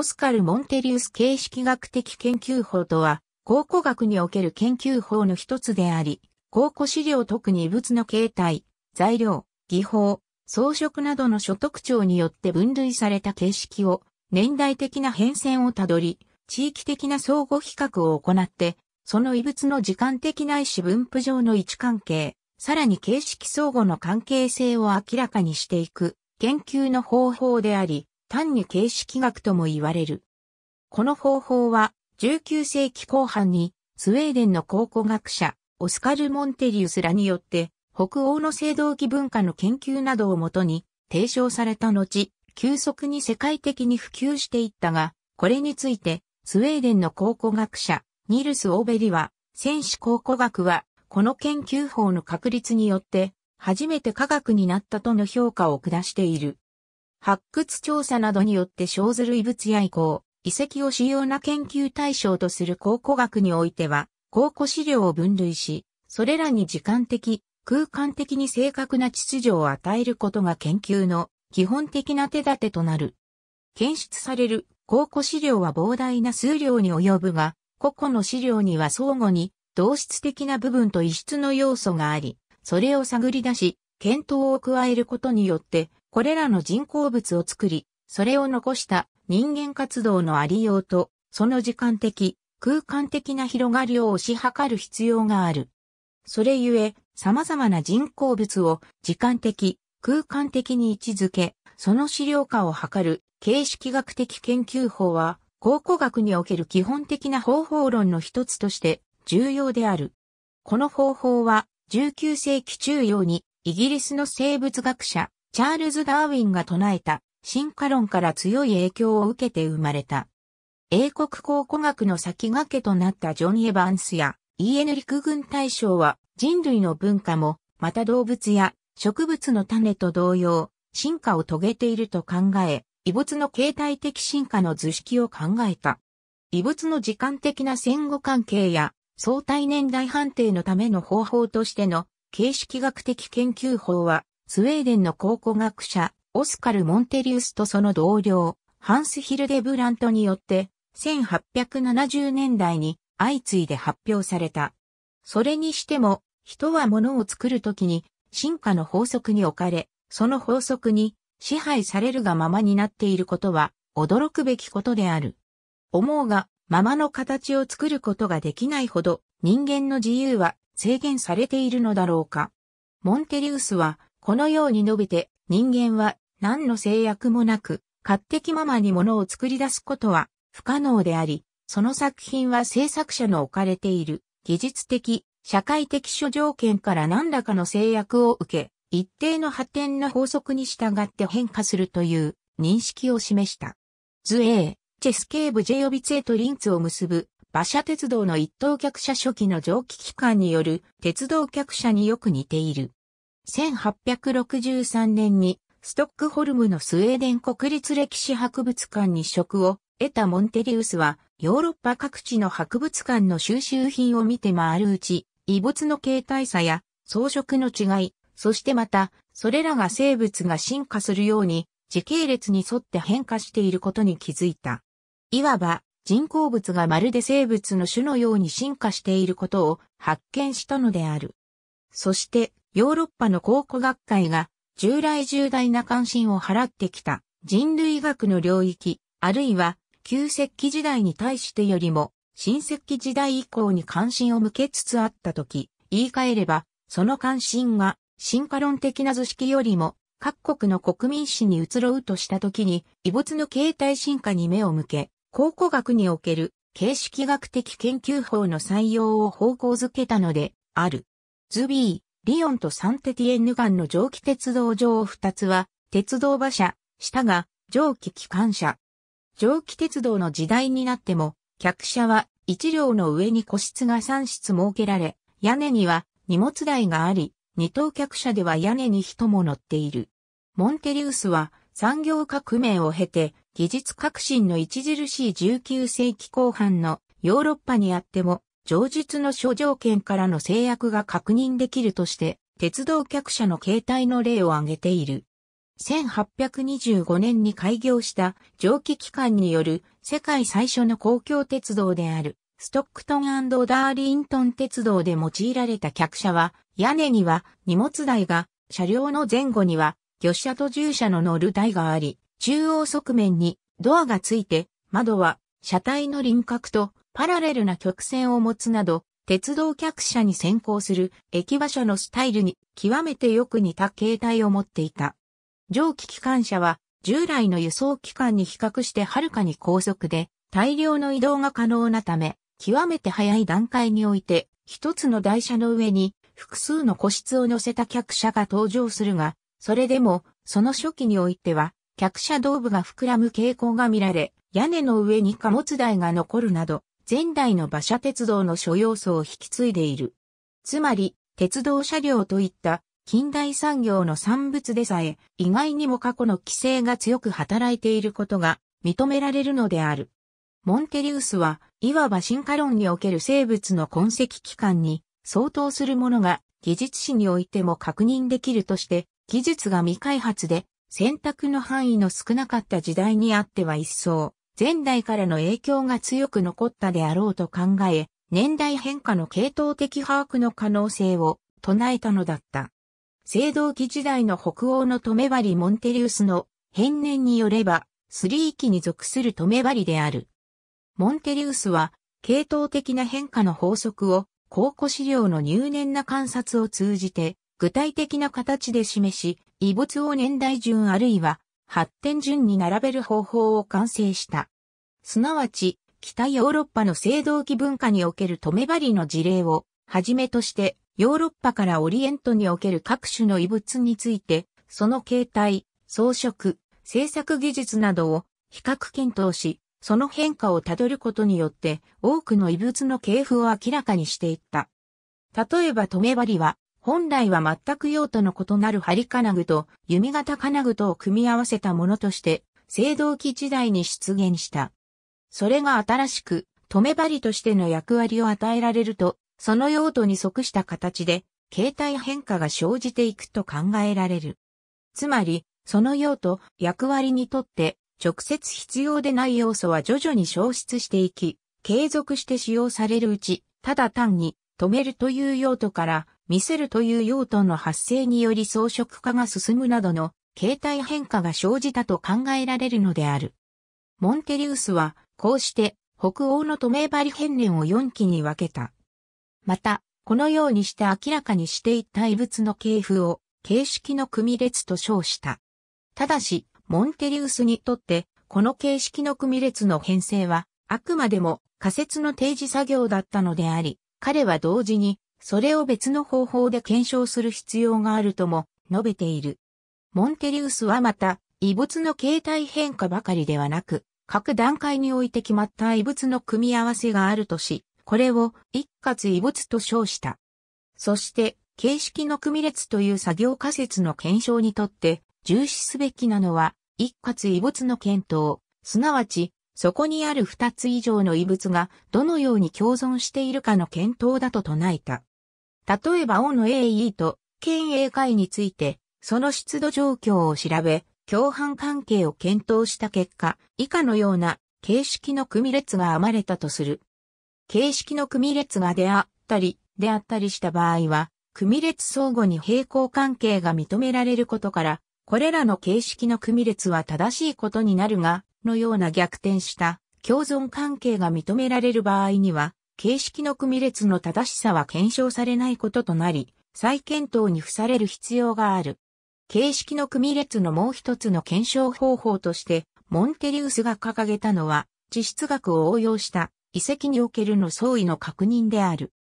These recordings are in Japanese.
オスカル・モンテリウス形式学的研究法とは、考古学における研究法の一つであり、考古資料特に物の形態、材料、技法、装飾などの諸特徴によって分類された形式を、年代的な変遷をたどり、地域的な相互比較を行って、その異物の時間的ないし分布上の位置関係、さらに形式相互の関係性を明らかにしていく研究の方法であり、単に形式学とも言われる。この方法は、19世紀後半に、スウェーデンの考古学者、オスカル・モンテリウスらによって、北欧の青銅器文化の研究などをもとに、提唱された後、急速に世界的に普及していったが、これについて、スウェーデンの考古学者、ニルス・オーベリは、戦士考古学は、この研究法の確立によって、初めて科学になったとの評価を下している。発掘調査などによって生ずる遺物や遺構、遺跡を主要な研究対象とする考古学においては、考古資料を分類し、それらに時間的、空間的に正確な秩序を与えることが研究の基本的な手立てとなる。検出される考古資料は膨大な数量に及ぶが、個々の資料には相互に同質的な部分と異質の要素があり、それを探り出し、検討を加えることによって、これらの人工物を作り、それを残した人間活動のありようと、その時間的、空間的な広がりを推し量る必要がある。それゆえ、様々な人工物を時間的、空間的に位置づけ、その資料化を図る形式学的研究法は、考古学における基本的な方法論の一つとして重要である。この方法は19世紀中央にイギリスの生物学者チャールズ・ダーウィンが唱えた進化論から強い影響を受けて生まれた。英国考古学の先駆けとなったジョン・エヴァンスや EN 陸軍大将は人類の文化も、また動物や植物の種と同様、進化を遂げていると考え、異物の形態的進化の図式を考えた。異物の時間的な戦後関係や相対年代判定のための方法としての形式学的研究法はスウェーデンの考古学者、オスカル・モンテリウスとその同僚、ハンス・ヒルデ・ブラントによって、1870年代に相次いで発表された。それにしても、人は物を作るときに進化の法則に置かれ、その法則に支配されるがままになっていることは驚くべきことである。思うが、ままの形を作ることができないほど人間の自由は制限されているのだろうか。モンテリウスはこのように述べて、人間は何の制約もなく、勝手気ままにものを作り出すことは不可能であり、その作品は制作者の置かれている技術的、社会的諸条件から何らかの制約を受け、一定の発展の法則に従って変化するという認識を示した。図 A、チェスケーブ・ジェヨビツェとリンツを結ぶ馬車鉄道の一等客車初期の蒸気機関による鉄道客車によく似ている。1863年にストックホルムのスウェーデン国立歴史博物館に職を得たモンテリウスはヨーロッパ各地の博物館の収集品を見て回るうち遺物の形態差や装飾の違い、そしてまたそれらが生物が進化するように時系列に沿って変化していることに気づいた。いわば人工物がまるで生物の種のように進化していることを発見したのである。そしてヨーロッパの考古学会が従来重大な関心を払ってきた人類学の領域、あるいは旧石器時代に対してよりも新石器時代以降に関心を向けつつあったとき、言い換えれば、その関心が進化論的な図式よりも各国の国民史に移ろうとしたときに、遺物の形態進化に目を向け、考古学における形式学的研究法の採用を方向づけたのである。ズビー。リヨンとサンテティエンヌ間の蒸気鉄道上2つは、鉄道馬車、下が蒸気機関車。蒸気鉄道の時代になっても、客車は1両の上に個室が3室設けられ、屋根には荷物台があり、二等客車では屋根に人も乗っている。モンテリウスは産業革命を経て技術革新の著しい19世紀後半のヨーロッパにあっても上述の諸条件からの制約が確認できるとして、鉄道客車の形態の例を挙げている。1825年に開業した蒸気機関による世界最初の公共鉄道であるストックトンダーリントン鉄道で用いられた客車は屋根には荷物台が車両の前後には魚車と従車の乗る台があり中央側面にドアがついて窓は車体の輪郭とパラレルな曲線を持つなど、鉄道客車に先行する駅馬車のスタイルに極めてよく似た形態を持っていた。蒸気機関車は従来の輸送機関に比較してはるかに高速で大量の移動が可能なため、極めて早い段階において一つの台車の上に複数の個室を乗せた客車が登場するが、それでもその初期においては客車道部が膨らむ傾向が見られ、屋根の上に貨物台が残るなど、前代の馬車鉄道の諸要素を引き継いでいる。つまり、鉄道車両といった近代産業の産物でさえ、意外にも過去の規制が強く働いていることが認められるのである。モンテリウスは、いわば進化論における生物の痕跡期間に相当するものが技術史においても確認できるとして、技術が未開発で選択の範囲の少なかった時代にあっては一層、前代からの影響が強く残ったであろうと考え、年代変化の系統的把握の可能性を唱えたのだった。青銅器時代の北欧の留め針モンテリウスの変年によれば、スリー期に属する留め針である。モンテリウスは、系統的な変化の法則を、考古資料の入念な観察を通じて、具体的な形で示し、遺物を年代順あるいは発展順に並べる方法を完成した。すなわち、北ヨーロッパの青銅器文化における留め針の事例を、はじめとして、ヨーロッパからオリエントにおける各種の遺物について、その形態、装飾、制作技術などを比較検討し、その変化をたどることによって多くの遺物の系譜を明らかにしていった。例えば留め針は本来は全く用途の異なる針金具と弓型金具とを組み合わせたものとして、青銅器時代に出現した。それが新しく、留め針としての役割を与えられると、その用途に即した形で、形態変化が生じていくと考えられる。つまり、その用途、役割にとって、直接必要でない要素は徐々に消失していき、継続して使用されるうち、ただ単に、止めるという用途から、見せるという用途の発生により装飾化が進むなどの形態変化が生じたと考えられるのである。モンテリウスは、こうして北欧の止め針変年を4期に分けた。また、このようにして明らかにしていった異物の系譜を形式の組列と称した。ただし、モンテリウスにとって、この形式の組列の編成は、あくまでも仮説の提示作業だったのであり、彼は同時にそれを別の方法で検証する必要があるとも述べている。モンテリウスはまた、異物の形態変化ばかりではなく、各段階において決まった異物の組み合わせがあるとし、これを一括異物と称した。そして、形式の組列という作業仮説の検証にとって重視すべきなのは、一括異物の検討、すなわち、そこにある二つ以上の異物がどのように共存しているかの検討だと唱えた。例えば尾野 AE と県営会について、その出土状況を調べ、共犯関係を検討した結果、以下のような形式の組列が編まれたとする。形式の組列が出会ったり、であったりした場合は、組列相互に平行関係が認められることから、これらの形式の組列は正しいことになるが、のような逆転した共存関係が認められる場合には、形式の組列の正しさは検証されないこととなり、再検討に付される必要がある。形式の組列のもう一つの検証方法として、モンテリウスが掲げたのは、地質学を応用した遺跡におけるの相違の確認である。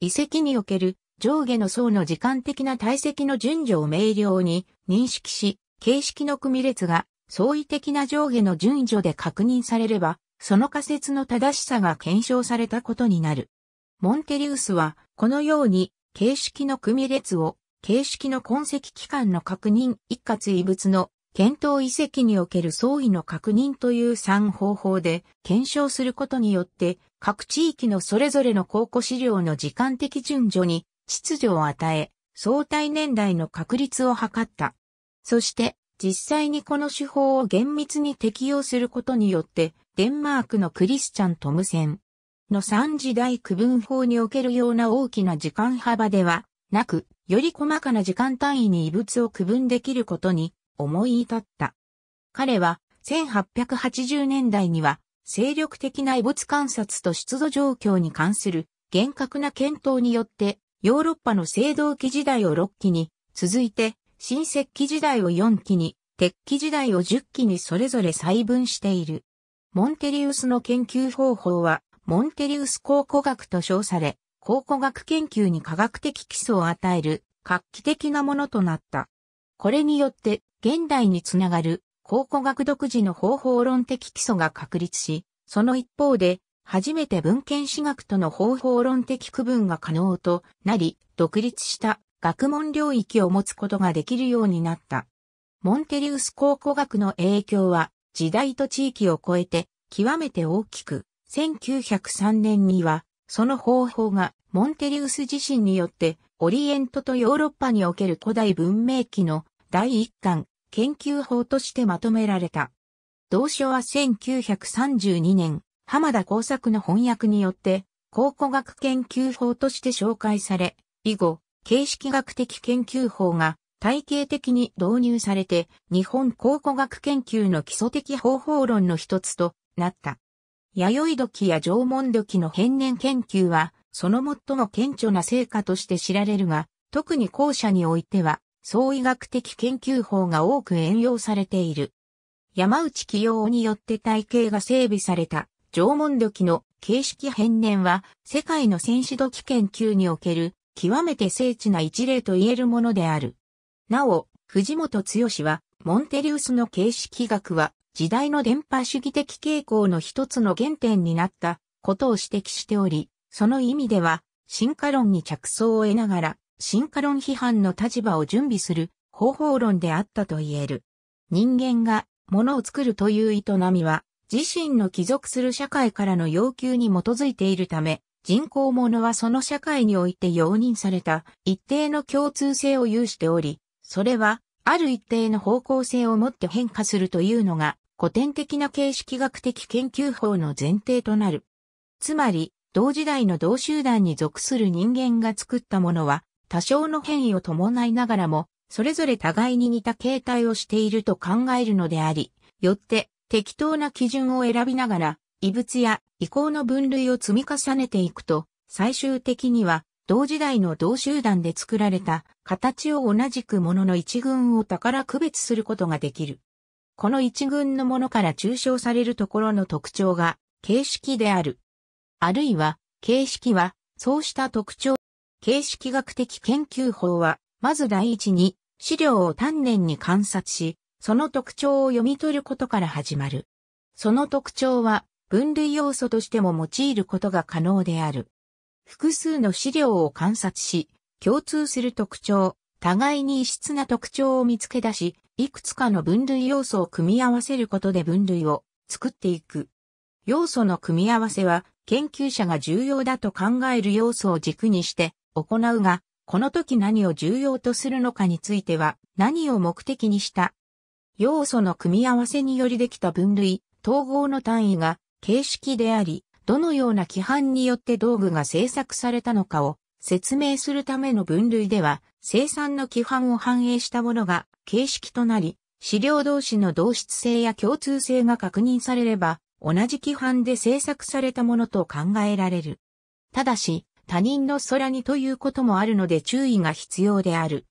遺跡における上下の層の時間的な体積の順序を明瞭に認識し、形式の組列が相違的な上下の順序で確認されれば、その仮説の正しさが検証されたことになる。モンテリウスは、このように、形式の組列を、形式の痕跡期間の確認、一括異物の、検討遺跡における相違の確認という3方法で検証することによって、各地域のそれぞれの考古資料の時間的順序に秩序を与え、相対年代の確率を図った。そして、実際にこの手法を厳密に適用することによって、デンマークのクリスチャン・トムセンの三次大区分法におけるような大きな時間幅ではなく、より細かな時間単位に異物を区分できることに思い至った。彼は1880年代には精力的な異物観察と出土状況に関する厳格な検討によってヨーロッパの青銅器時代を6期に続いて新石器時代を4期に鉄器時代を10期にそれぞれ細分している。モンテリウスの研究方法は、モンテリウス考古学と称され、考古学研究に科学的基礎を与える画期的なものとなった。これによって、現代につながる考古学独自の方法論的基礎が確立し、その一方で、初めて文献史学との方法論的区分が可能となり、独立した学問領域を持つことができるようになった。モンテリウス考古学の影響は、時代と地域を超えて極めて大きく、1903年には、その方法がモンテリウス自身によってオリエントとヨーロッパにおける古代文明期の第一巻研究法としてまとめられた。同書は1932年、浜田工作の翻訳によって、考古学研究法として紹介され、以後、形式学的研究法が体系的に導入されて、日本考古学研究の基礎的方法論の一つとなった。弥生土器や縄文土器の変年研究は、その最も顕著な成果として知られるが、特に後者においては、総医学的研究法が多く援用されている。山内起用によって体系が整備された縄文土器の形式変年は世界の戦士土器研究における極めて精緻な一例と言えるものである。なお、藤本剛は、モンテリウスの形式学は、時代の伝播主義的傾向の一つの原点になったことを指摘しており、その意味では、進化論に着想を得ながら、進化論批判の立場を準備する方法論であったと言える。人間が物を作るという営みは、自身の帰属する社会からの要求に基づいているため、人工ものはその社会において容認された一定の共通性を有しており、それは、ある一定の方向性をもって変化するというのが、古典的な形式学的研究法の前提となる。つまり、同時代の同集団に属する人間が作ったものは、多少の変異を伴いながらも、それぞれ互いに似た形態をしていると考えるのであり、よって適当な基準を選びながら、異物や遺構の分類を積み重ねていくと、最終的には同時代の同集団で作られた形を同じくものの一群を宝区別することができる。この一群のものから抽象されるところの特徴が形式である。あるいは形式はそうした特徴。形式学的研究法はまず第一に資料を丹念に観察し、その特徴を読み取ることから始まる。その特徴は分類要素としても用いることが可能である。複数の資料を観察し、共通する特徴、互いに異質な特徴を見つけ出し、いくつかの分類要素を組み合わせることで分類を作っていく。要素の組み合わせは研究者が重要だと考える要素を軸にして行うが、この時何を重要とするのかについては何を目的にした要素の組み合わせによりできた分類、統合の単位が形式であり、どのような規範によって道具が制作されたのかを説明するための分類では、生産の規範を反映したものが形式となり、資料同士の同質性や共通性が確認されれば、同じ規範で制作されたものと考えられる。ただし、他人の空にということもあるので注意が必要である。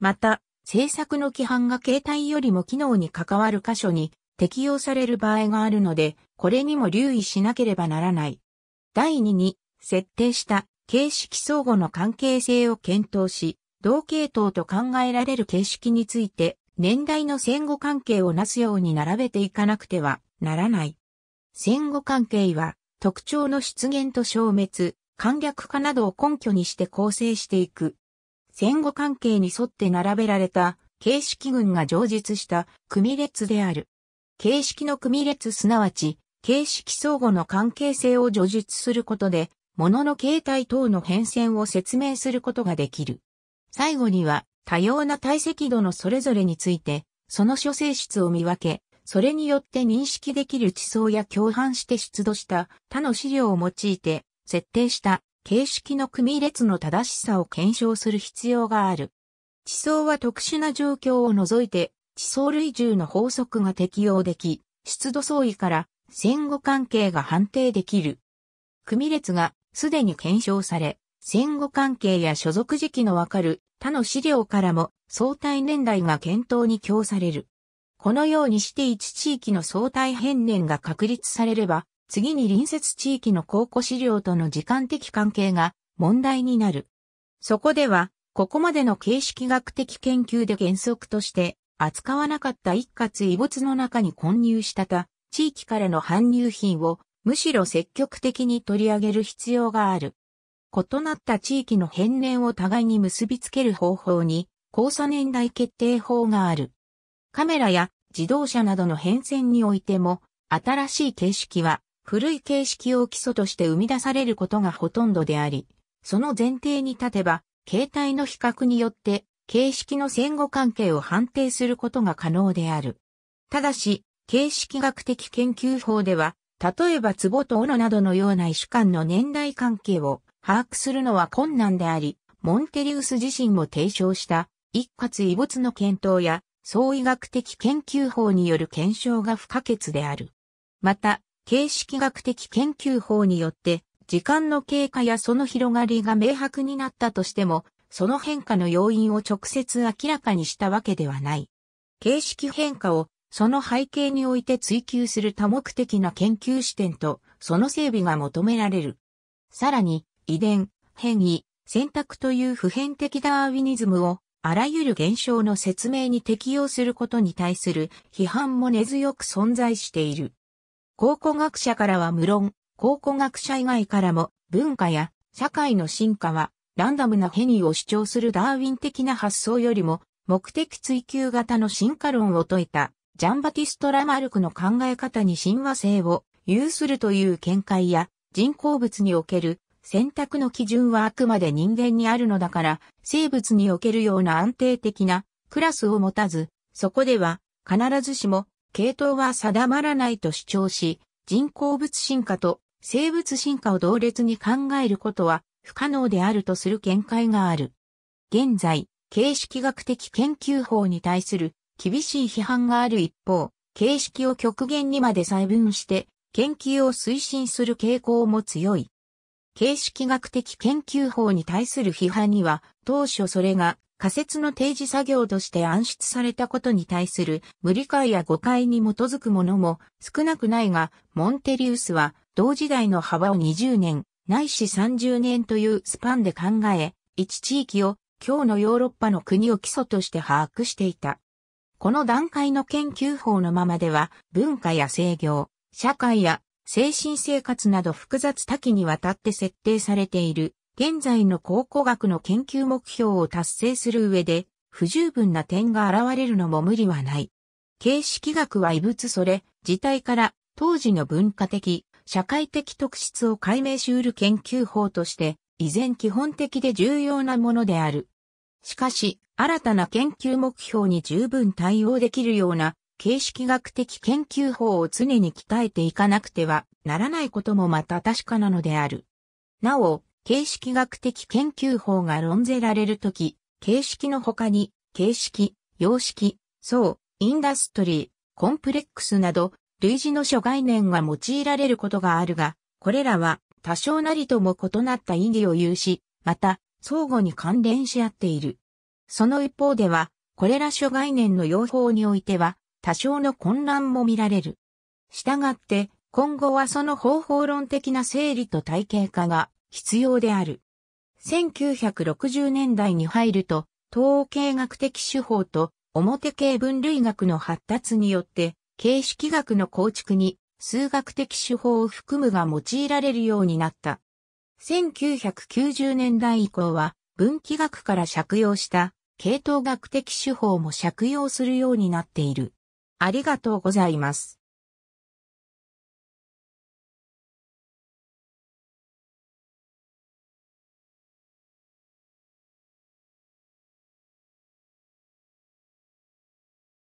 また、制作の規範が形態よりも機能に関わる箇所に適用される場合があるので、これにも留意しなければならない。第2に、設定した形式相互の関係性を検討し、同系統と考えられる形式について、年代の戦後関係をなすように並べていかなくてはならない。戦後関係は、特徴の出現と消滅、簡略化などを根拠にして構成していく。戦後関係に沿って並べられた形式群が上述した組列である。形式の組列すなわち、形式相互の関係性を叙述することで、物の形態等の変遷を説明することができる。最後には、多様な体積度のそれぞれについて、その諸性質を見分け、それによって認識できる地層や共犯して出土した他の資料を用いて、設定した形式の組列の正しさを検証する必要がある。地層は特殊な状況を除いて地層類重の法則が適用でき、出土相違から戦後関係が判定できる。組列がすでに検証され、戦後関係や所属時期のわかる他の資料からも相対年代が検討に供される。このようにして一地域の相対変年が確立されれば、次に隣接地域の考古資料との時間的関係が問題になる。そこでは、ここまでの形式学的研究で原則として、扱わなかった一括遺物の中に混入したた、地域からの搬入品をむしろ積極的に取り上げる必要がある。異なった地域の変年を互いに結びつける方法に、交差年代決定法がある。カメラや自動車などの変遷においても、新しい形式は古い形式を基礎として生み出されることがほとんどであり、その前提に立てば、形態の比較によって形式の戦後関係を判定することが可能である。ただし、形式学的研究法では、例えば壺と斧などのような主種間の年代関係を把握するのは困難であり、モンテリウス自身も提唱した一括遺物の検討や相違学的研究法による検証が不可欠である。また、形式学的研究法によって、時間の経過やその広がりが明白になったとしても、その変化の要因を直接明らかにしたわけではない。形式変化をその背景において追求する多目的な研究視点とその整備が求められる。さらに、遺伝、変異、選択という普遍的ダーウィニズムをあらゆる現象の説明に適用することに対する批判も根強く存在している。考古学者からは無論、考古学者以外からも文化や社会の進化はランダムな変異を主張するダーウィン的な発想よりも、目的追求型の進化論を説いた、ジャンバティスト・ラマルクの考え方に神話性を有するという見解や、人工物における選択の基準はあくまで人間にあるのだから、生物におけるような安定的なクラスを持たず、そこでは必ずしも系統は定まらないと主張し、人工物進化と生物進化を同列に考えることは不可能であるとする見解がある。現在、形式学的研究法に対する厳しい批判がある一方、形式を極限にまで細分して研究を推進する傾向も強い。形式学的研究法に対する批判には、当初それが仮説の提示作業として暗出されたことに対する無理解や誤解に基づくものも少なくないが、モンテリウスは同時代の幅を20年、ないし30年というスパンで考え、一地域を今日のヨーロッパの国を基礎として把握していた。この段階の研究法のままでは、文化や制御、社会や精神生活など複雑多岐にわたって設定されている、現在の考古学の研究目標を達成する上で、不十分な点が現れるのも無理はない。形式学は異物それ、自体から当時の文化的、社会的特質を解明し得る研究法として、依然基本的で重要なものである。しかし、新たな研究目標に十分対応できるような、形式学的研究法を常に鍛えていかなくてはならないこともまた確かなのである。なお、形式学的研究法が論ぜられるとき、形式の他に、形式、様式、層、インダストリー、コンプレックスなど、類似の諸概念が用いられることがあるが、これらは多少なりとも異なった意義を有し、また相互に関連し合っている。その一方では、これら諸概念の用法においては、多少の混乱も見られる。したがって、今後はその方法論的な整理と体系化が必要である。1960年代に入ると、統計学的手法と表系分類学の発達によって、形式学の構築に数学的手法を含むが用いられるようになった。1990年代以降は分岐学から借用した系統学的手法も借用するようになっている。ありがとうございます。